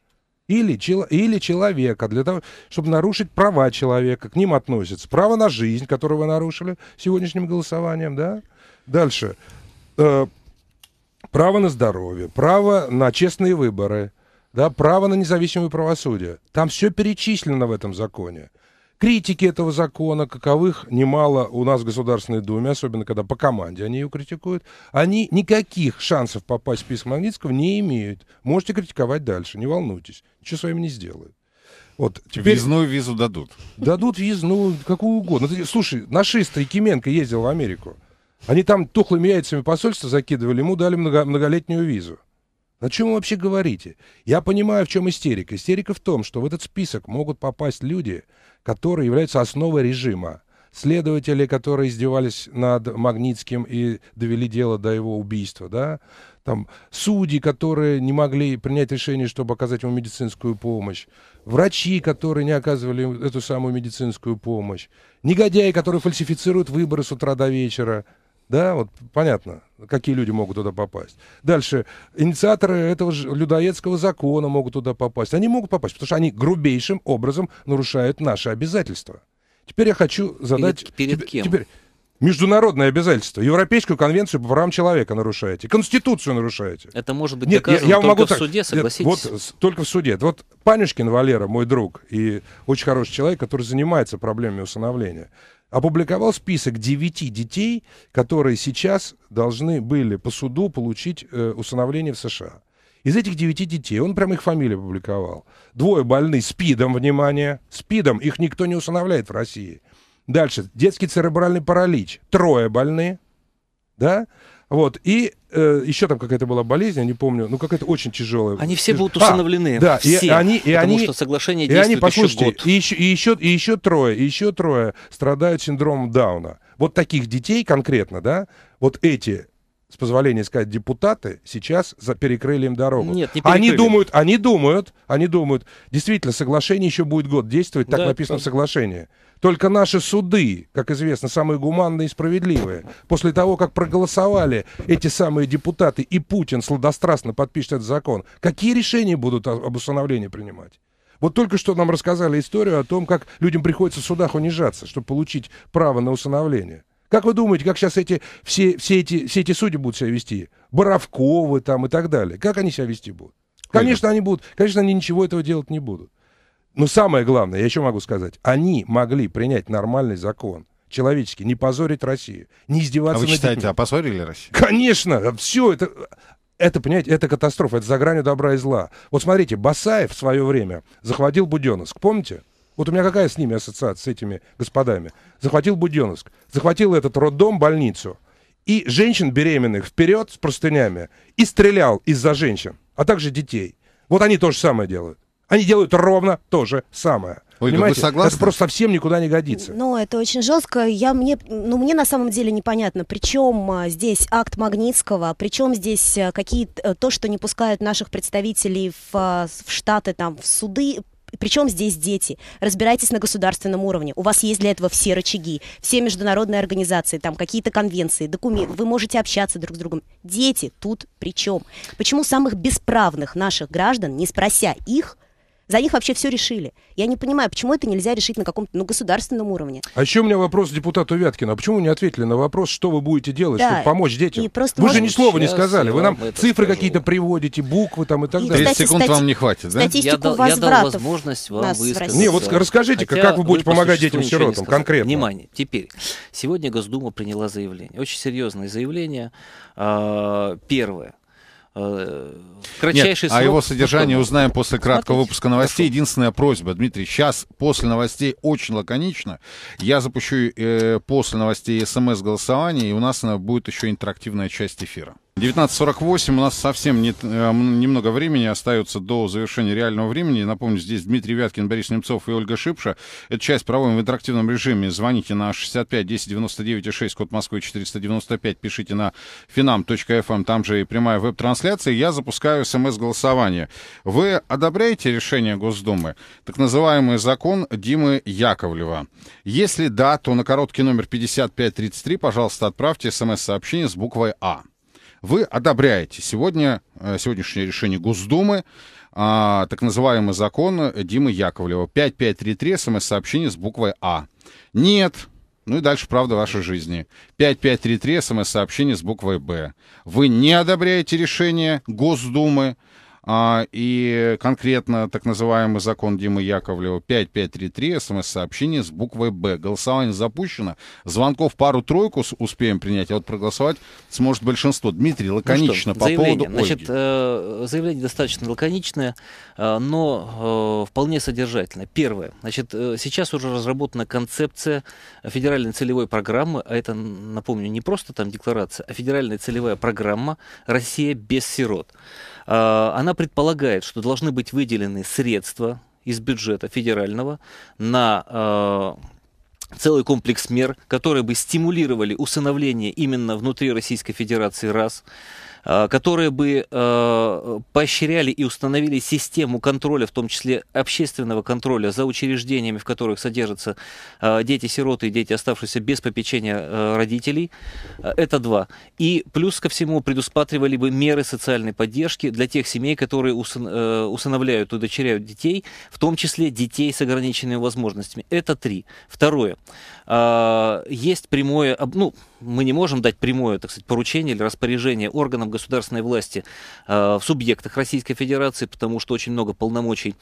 или, чело, или человека, для того, чтобы нарушить права человека, к ним относятся. Право на жизнь, которое вы нарушили сегодняшним голосованием, да? Дальше. Э, право на здоровье, право на честные выборы, да, право на независимое правосудие. Там все перечислено в этом законе. Критики этого закона, каковых немало у нас в Государственной Думе, особенно когда по команде они ее критикуют, они никаких шансов попасть в список Магнитского не имеют. Можете критиковать дальше, не волнуйтесь, ничего с вами не сделают. Вот, теперь... Визную визу дадут. Дадут визну, какую угодно. Слушай, нашист Якименко ездил в Америку. Они там тухлыми яйцами посольство закидывали, ему дали много, многолетнюю визу. О чем вы вообще говорите? Я понимаю, в чем истерика. Истерика в том, что в этот список могут попасть люди, которые являются основой режима. Следователи, которые издевались над Магнитским и довели дело до его убийства, да? Там судьи, которые не могли принять решение, чтобы оказать ему медицинскую помощь. Врачи, которые не оказывали эту самую медицинскую помощь. Негодяи, которые фальсифицируют выборы с утра до вечера. Да, вот понятно, какие люди могут туда попасть. Дальше, инициаторы этого же людоедского закона могут туда попасть. Они могут попасть, потому что они грубейшим образом нарушают наши обязательства. Теперь я хочу задать... Перед, перед кем? Теперь, международное обязательство, Европейскую конвенцию по правам человека нарушаете, Конституцию нарушаете. Это может быть Нет, я, я только могу в так, суде, согласитесь. Вот, только в суде. Вот Панюшкин Валера, мой друг и очень хороший человек, который занимается проблемами усыновления опубликовал список девяти детей, которые сейчас должны были по суду получить э, усыновление в США. Из этих девяти детей, он прям их фамилии опубликовал. Двое больны СПИДом, внимание. СПИДом их никто не усыновляет в России. Дальше. Детский церебральный паралич. Трое больны. Да? Вот, и э, еще там какая-то была болезнь, я не помню, ну какая-то очень тяжелая. Они все будут установлены. А, да, все, и они, и потому что соглашение действует и они, послушайте, еще год. И еще, и еще, и еще трое, и еще трое страдают синдромом Дауна. Вот таких детей конкретно, да, вот эти с позволения сказать, депутаты сейчас за перекрыли им дорогу. Нет, не перекрыли. Они думают, они думают, они думают, действительно, соглашение еще будет год действовать, так да, написано это... в соглашении. Только наши суды, как известно, самые гуманные и справедливые, после того, как проголосовали эти самые депутаты и Путин сладострастно подпишет этот закон, какие решения будут об усыновлении принимать? Вот только что нам рассказали историю о том, как людям приходится в судах унижаться, чтобы получить право на усыновление. Как вы думаете, как сейчас эти, все, все, эти, все эти судьи будут себя вести? Боровковы там и так далее. Как они себя вести будут? Конечно, они будут, конечно, они ничего этого делать не будут. Но ну, самое главное, я еще могу сказать, они могли принять нормальный закон человеческий, не позорить Россию, не издеваться. А вы считаете, детьми. а позорили Россию? Конечно, все это, это, понимаете, это катастрофа, это за гранью добра и зла. Вот смотрите, Басаев в свое время захватил Буденновск, помните? Вот у меня какая с ними ассоциация, с этими господами? Захватил Буденновск, захватил этот роддом, больницу, и женщин беременных вперед с простынями, и стрелял из-за женщин, а также детей. Вот они то же самое делают. Они делают ровно то же самое. Ольга, Понимаете? вы согласны? Это просто совсем никуда не годится. Ну, это очень жестко. Я мне, ну, мне на самом деле непонятно, причем а, здесь акт Магнитского, причем здесь а, какие э, то, что не пускают наших представителей в, а, в штаты, там, в суды, причем здесь дети. Разбирайтесь на государственном уровне. У вас есть для этого все рычаги, все международные организации, там какие-то конвенции, документы. Вы можете общаться друг с другом. Дети тут при чем? Почему самых бесправных наших граждан, не спрося их, за них вообще все решили. Я не понимаю, почему это нельзя решить на каком-то ну, государственном уровне. А еще у меня вопрос депутату Вяткину. А почему вы не ответили на вопрос, что вы будете делать, да. чтобы помочь детям? И просто вы же ни слова не сказали. Вы нам цифры какие-то приводите, буквы там и так и, далее. 30 секунд стати... вам не хватит, да? я дал, возвратов. Я дал возможность вам высказаться. Не, вот расскажите, Хотя как вы будете помогать детям-сиротам конкретно. Внимание, теперь. Сегодня Госдума приняла заявление. Очень серьезное заявление. А, первое Э, кратчайший Нет, а срок. О его содержание ну, узнаем после краткого смотрите. выпуска новостей. Хорошо. Единственная просьба, Дмитрий, сейчас после новостей очень лаконично. Я запущу э, после новостей смс-голосование, и у нас будет еще интерактивная часть эфира. 19.48, у нас совсем не, э, немного времени остается до завершения реального времени. Напомню, здесь Дмитрий Вяткин, Борис Немцов и Ольга Шипша. Эту часть проводим в интерактивном режиме. Звоните на 65 10 99 6, код Москвы 495, пишите на finam.fm, эм. там же и прямая веб-трансляция. Я запускаю смс-голосование. Вы одобряете решение Госдумы? Так называемый закон Димы Яковлева. Если да, то на короткий номер 5533, пожалуйста, отправьте смс-сообщение с буквой «А». Вы одобряете сегодня, э, сегодняшнее решение Госдумы, а, так называемый закон Димы Яковлева. 5533, смс-сообщение с буквой А. Нет, ну и дальше правда вашей жизни. 5533, смс-сообщение с буквой «Б». Вы не одобряете решение Госдумы а, и конкретно так называемый закон Димы Яковлева 5533, смс-сообщение с буквой «Б». Голосование запущено. Звонков пару-тройку успеем принять, а вот проголосовать сможет большинство. Дмитрий, ну лаконично ну что, по заявление. поводу Значит, Ольги. Э, заявление достаточно лаконичное, э, но э, вполне содержательное. Первое. Значит, сейчас уже разработана концепция федеральной целевой программы, а это, напомню, не просто там декларация, а федеральная целевая программа «Россия без сирот». Э, она предполагает, что должны быть выделены средства из бюджета федерального на э, целый комплекс мер, которые бы стимулировали усыновление именно внутри Российской Федерации раз, Э, которые бы э, поощряли и установили систему контроля, в том числе общественного контроля за учреждениями, в которых содержатся э, дети-сироты и дети, оставшиеся без попечения родителей. Это два. И плюс ко всему предусматривали бы меры социальной поддержки для тех семей, которые усыновляют, и удочеряют детей, в том числе детей с ограниченными возможностями. Это три. Второе. А, есть прямое, ну, мы не можем дать прямое, так сказать, поручение или распоряжение органам государственной власти а, в субъектах Российской Федерации, потому что очень много полномочий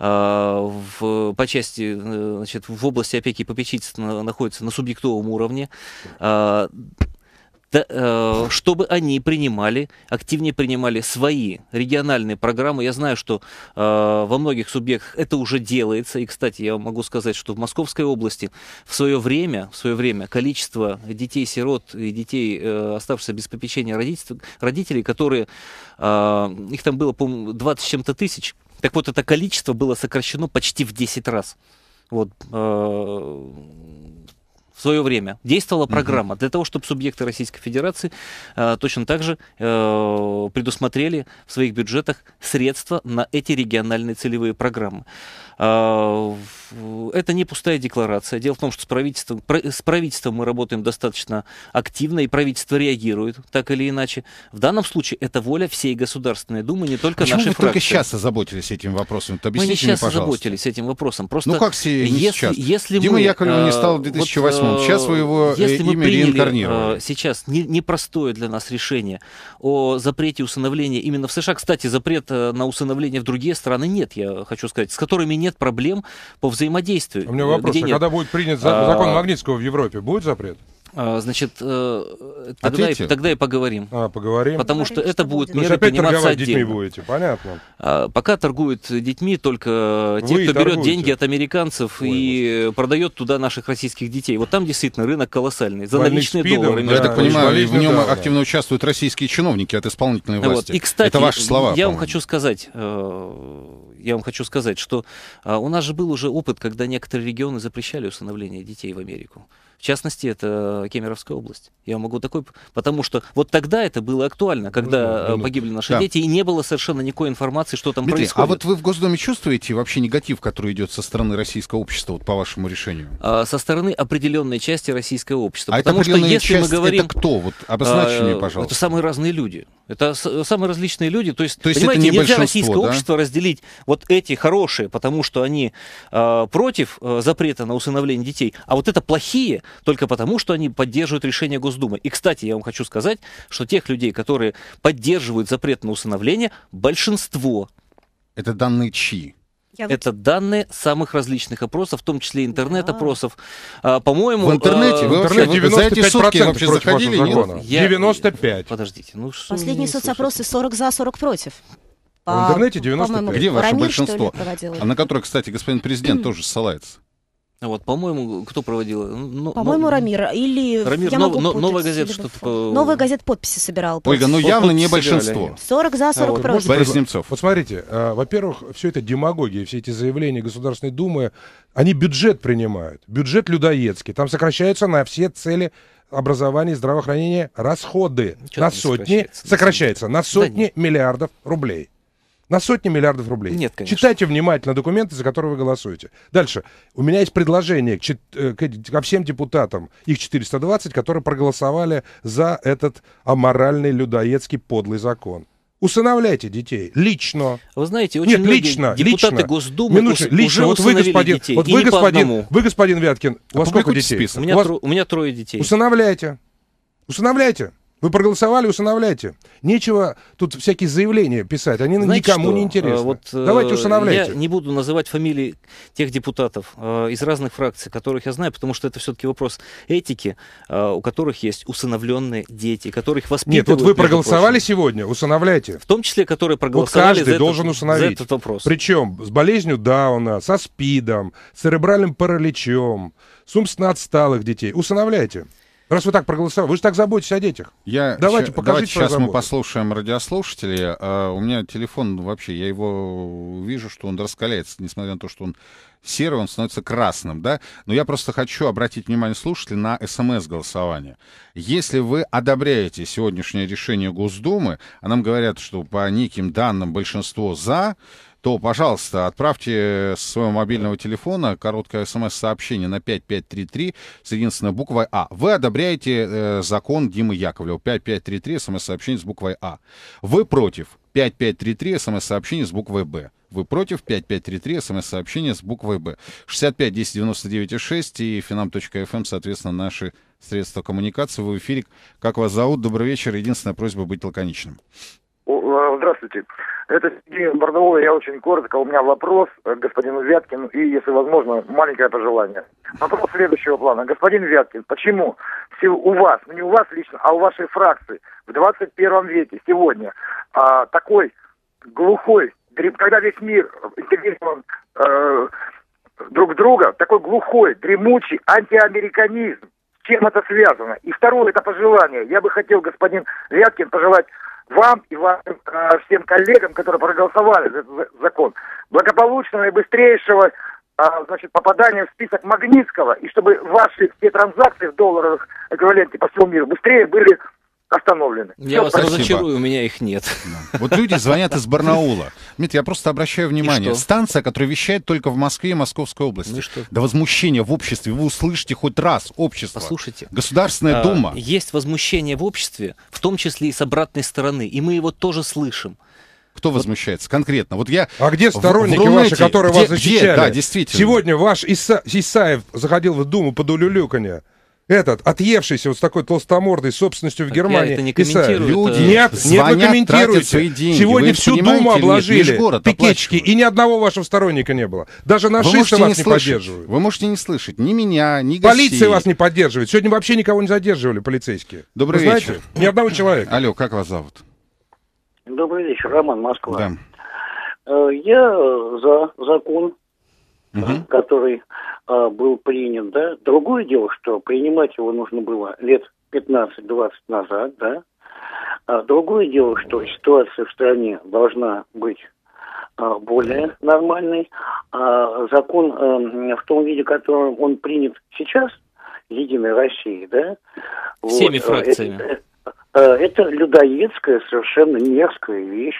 а, в, по части, э, значит, в области опеки и попечительства находится на субъектовом уровне. Э, чтобы они принимали, активнее принимали свои региональные программы. Я знаю, что э, во многих субъектах это уже делается. И, кстати, я могу сказать, что в Московской области в свое время, в свое время количество детей-сирот и детей, э, оставшихся без попечения родителей, которые, их там было, по-моему, 20 с чем-то тысяч, так вот, это количество было сокращено почти в 10 раз. Вот, в свое время действовала программа для того, чтобы субъекты Российской Федерации э, точно так же э, предусмотрели в своих бюджетах средства на эти региональные целевые программы. Э, это не пустая декларация. Дело в том, что с правительством, с правительством мы работаем достаточно активно, и правительство реагирует так или иначе. В данном случае это воля всей Государственной Думы, не только Почему нашей вы фракции. только сейчас озаботились этим вопросом? Вот мы не сейчас мне, озаботились этим вопросом. Ну, Просто ну как все, если, сейчас? Если Дима мы, Яковлева не э, стал в 2008 вот, э, Безусловно. Сейчас вы его э, если имя мы приняли э, сейчас непростое для нас решение о запрете усыновления именно в США. Кстати, запрет э, на усыновление в другие страны нет, я хочу сказать, с которыми нет проблем по взаимодействию. А у меня вопрос, а когда будет принят а, закон Магнитского в Европе, будет запрет? А, значит, э, тогда, и, тогда и поговорим. А, поговорим. Потому что это будет ну, мера опять приниматься отдельно. детьми будете, понятно. А, пока торгуют детьми только те, Вы кто торгуете. берет деньги от американцев Ой, и господи. продает туда наших российских детей. Вот там действительно рынок колоссальный. За Больных наличные спидом, доллары. Да, я так понимаю, в нем да, активно участвуют российские чиновники от исполнительной власти. Вот. И, кстати, это ваши слова. Я вам хочу сказать, э, я вам хочу сказать, что э, у нас же был уже опыт, когда некоторые регионы запрещали усыновление детей в Америку. В частности, это Кемеровская область. Я могу такой... Потому что вот тогда это было актуально, когда э, ну, ну, погибли наши да. дети, и не было совершенно никакой информации, что там Дмитрий, а происходит. А вот вы в Госдуме чувствуете вообще негатив, который идет со стороны российского общества, вот по вашему решению? А, со стороны определенной части российского общества. А потому что если часть, мы говорим... Это кто? Вот обозначь а, мне, э, пожалуйста. Это самые разные люди. Это э, самые различные люди. То есть, То есть понимаете, нельзя российское да? общество разделить вот эти хорошие, потому что они э, против э, запрета на усыновление детей, а вот это плохие, только потому, что они поддерживают решение Госдумы. И, кстати, я вам хочу сказать, что тех людей, которые поддерживают запрет на усыновление, большинство. Это данные чьи? Я это данные самых различных опросов, в том числе интернет-опросов. Да. А, по-моему... В интернете? Э, Вы вообще 95% за эти сутки вообще заходили? Я... 95. Подождите. Ну, Последние соцопросы 40 за, 40 против. По... В интернете 95. Где ваше Рамир, большинство? Ли, проводил? А на которое, кстати, господин президент тоже ссылается. Вот, по-моему, кто проводил? Ну, ну по-моему, но... Ну, Рамир. Или Рамир, я могу но, новая газета что-то... По... Новая газета подписи собирал. Подписи. Ольга, ну явно не большинство. 40 за, 40 а, вот, Борис Немцов. Вот смотрите, а, во-первых, все это демагогия, все эти заявления Государственной Думы, они бюджет принимают, бюджет людоедский. Там сокращаются на все цели образования и здравоохранения расходы. на сотни, сокращается, сокращается на сотни да, миллиардов рублей. На сотни миллиардов рублей. Нет, конечно. Читайте внимательно документы, за которые вы голосуете. Дальше. У меня есть предложение э, ко всем депутатам, их 420, которые проголосовали за этот аморальный, людоедский, подлый закон. Усыновляйте детей лично. Вы знаете, очень Нет, многие лично, депутаты лично. Госдумы Минуточку, ус, лично. вот вы, господин, детей. Вот вы, господин, вы, господин Вяткин, у вас сколько детей? У меня, у, вас... тро, у меня трое детей. Усыновляйте. Усыновляйте. Вы проголосовали, усыновляйте. Нечего тут всякие заявления писать, они Знаете никому что? не э, интересны. Вот, э, Давайте усыновляйте. Я не буду называть фамилии тех депутатов э, из разных фракций, которых я знаю, потому что это все-таки вопрос этики, у которых есть усыновленные дети, которых воспитывают. Нет, вот вы проголосовали прочим. сегодня, усыновляйте. В том числе, которые проголосовали вот каждый за, должен этот, усыновить. за этот вопрос. Причем с болезнью Дауна, со СПИДом, с церебральным параличом, с умственно отсталых детей. Усыновляйте. Раз вы так проголосовали, вы же так заботитесь о детях. Я давайте щ... покажите. Давайте сейчас мы послушаем радиослушателей. А, у меня телефон вообще, я его вижу, что он раскаляется, несмотря на то, что он серый, он становится красным, да? Но я просто хочу обратить внимание слушателей на СМС-голосование. Если вы одобряете сегодняшнее решение Госдумы, а нам говорят, что по неким данным большинство «за», то, пожалуйста, отправьте с своего мобильного телефона короткое смс-сообщение на 5533 с единственной буквой А. Вы одобряете э, закон Димы Яковлева. 5533 смс-сообщение с буквой А. Вы против. 5533 смс-сообщение с буквой Б. Вы против 5533 смс-сообщение с буквой Б. 65 10 99 6 и finam.fm, эм, соответственно, наши средства коммуникации. Вы в эфире. Как вас зовут? Добрый вечер. Единственная просьба быть лаконичным. Э, здравствуйте. Это Сергей Бордовой. Я очень коротко. У меня вопрос к господину Вяткину и, если возможно, маленькое пожелание. Вопрос следующего плана. Господин Вяткин, почему у вас, не у вас лично, а у вашей фракции в 21 веке сегодня а, такой глухой, когда весь мир интегрирован э, друг друга, такой глухой, дремучий антиамериканизм, чем это связано? И второе, это пожелание. Я бы хотел, господин Вяткин, пожелать вам и вам, э, всем коллегам, которые проголосовали за этот закон, благополучного и быстрейшего э, значит, попадания в список Магнитского, и чтобы ваши все транзакции в долларовых эквиваленте по всему миру быстрее были остановлены. Я Все, вас спасибо. разочарую, у меня их нет. Вот люди звонят из Барнаула. Нет, я просто обращаю внимание. Станция, которая вещает только в Москве и Московской области. Ну да возмущение в обществе вы услышите хоть раз общество. Послушайте. Государственная а, дума. Есть возмущение в обществе, в том числе и с обратной стороны. И мы его тоже слышим. Кто возмущается конкретно? Вот я. А где сторонники в, в ваши, которые где, вас защищали? Где? Да, действительно. Сегодня ваш Иса, Исаев заходил в Думу под улюлюканье этот, отъевшийся вот с такой толстомордой собственностью в а Германии. это не комментирую. Люди э, нет, звонят, нет, вы комментируете. Свои деньги. Сегодня вы всю Думу обложили город пикетчики, и ни одного вашего сторонника не было. Даже нашисты вас не, не поддерживают. Вы можете не слышать ни меня, ни гостей. Полиция вас не поддерживает. Сегодня вообще никого не задерживали полицейские. Добрый вы вечер. Знаете, ни одного человека. Алло, как вас зовут? Добрый вечер, Роман Москва. Да. Э, я за закон угу. который а, был принят, да. Другое дело, что принимать его нужно было лет 15-20 назад, да. А другое дело, что ситуация в стране должна быть а, более нормальной. А закон а, в том виде, которым он принят сейчас, Единой России, да? Всеми вот, э, фракциями. Это, э, это людоедская, совершенно мерзкая вещь.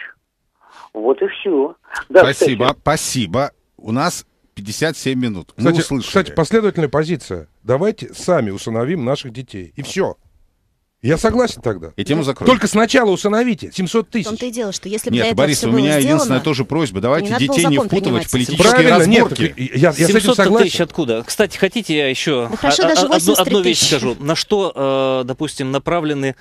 Вот и все. Да, спасибо, кстати. спасибо. У нас 57 минут. Кстати, Мы кстати, последовательная позиция. Давайте сами усыновим наших детей. И все. Я согласен тогда. И тему ну, закроем. Только сначала усыновите 700 тысяч. В том-то и дело, что если бы Нет, Борис, у меня сделано, единственная тоже просьба. Давайте не детей не впутывать в политические Правильно, разборки. Нет, я, я 700 тысяч откуда? Кстати, хотите, я еще ну, хорошо, а, даже а, одну, одну вещь скажу. На что, э, допустим, направлены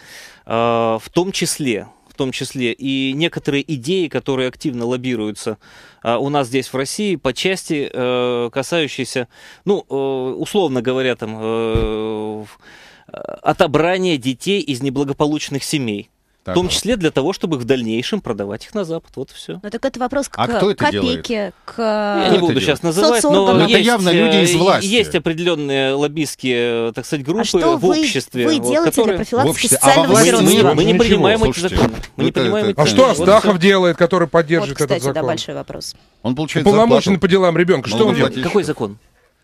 э, в том числе том числе, и некоторые идеи, которые активно лоббируются а, у нас здесь в России по части, э, касающейся, ну, э, условно говоря, там, э, отобрания детей из неблагополучных семей. Так. В том числе для того, чтобы в дальнейшем продавать их на Запад. Вот и все. Ну так это вопрос а к а кто это копейке, делает? к э, Я не буду делает? сейчас называть, Социорганам. но ну, это есть, явно люди э, из власти. Есть определенные лоббистские, так сказать, а группы а в вы, обществе. Вы делаете которые... для профилактики а социального а сиротства? Мы, мы, мы не принимаем эти законы. Мы не принимаем это, а что Астахов делает, который поддерживает этот закон? Да, большой вопрос. Он получает Уполномоченный по делам ребенка. Что он, он делает? Какой закон?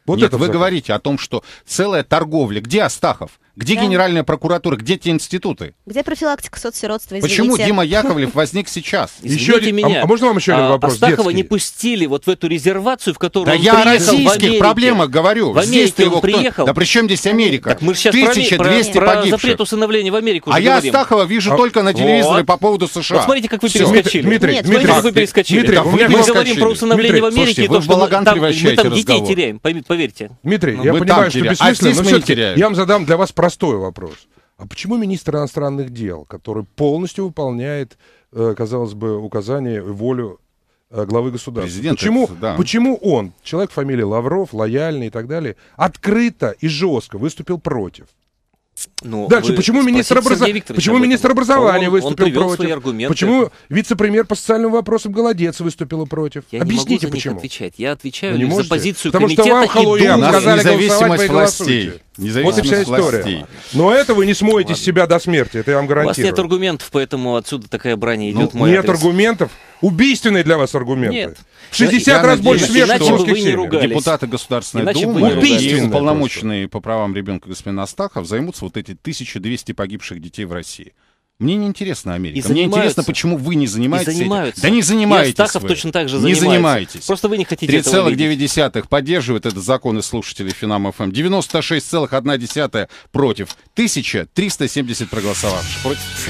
Вот Нет, это вы закон. говорите о том, что целая торговля. Где Астахов? Где да. Генеральная прокуратура? Где те институты? Где профилактика соцсиротства? Извините. Почему Дима Яковлев возник сейчас? Еще один, меня. А, а можно вам еще один а, вопрос? Астахова детский? не пустили вот в эту резервацию, в которую да он я о российских проблемах говорю. В Америке он приехал. Кто... Да при чем здесь Америка? Так мы сейчас 1200 про, про, погибших. запрет усыновления в Америку А я говорим. Астахова вижу а... только на телевизоре вот. по поводу США. Вот смотрите, как вы перескочили. Дмитрий, Нет, Дмитрий, как вы перескочили. Дмитрий, мы говорим про усыновление в Америке. то, что мы там детей теряем, поверьте. Дмитрий, ну, я понимаю, что а бессмысленно. Ну, я вам задам для вас простой вопрос. А почему министр иностранных дел, который полностью выполняет, э, казалось бы, указание, и волю э, главы государства. Президент почему, это, да. почему он, человек фамилии Лавров, лояльный и так далее, открыто и жестко выступил против? Но ну, Дальше, почему министр, образо... почему министр образования он, выступил он против? Свои аргументы. Почему вице-премьер по социальным вопросам Голодец выступил против? Я Объясните, не могу за почему. Них отвечать. Я отвечаю ну, не за позицию Потому комитета что вам Халуян сказали независимость властей. Независимость вот и вся история. Но это вы не смоете Ладно. себя до смерти, это я вам гарантирую. У вас нет аргументов, поэтому отсюда такая брань идет. Ну, нет адрес. аргументов? Убийственные для вас аргументы. Нет. 60 я раз надеюсь, больше вешать русских Депутаты Государственной Думы и уполномоченные по правам ребенка господин Астахов займутся вот эти эти 1200 погибших детей в России. Мне не интересно Америка. И Мне занимаются. интересно, почему вы не занимаетесь. И занимаются. Этим. Да не занимаетесь. И Астахов вы. точно так же занимается. Не занимаетесь. Просто вы не хотите этого 3,9 поддерживает этот закон из слушателей Финам ФМ. Эм. 96,1 против. 1370 проголосовавших. Против.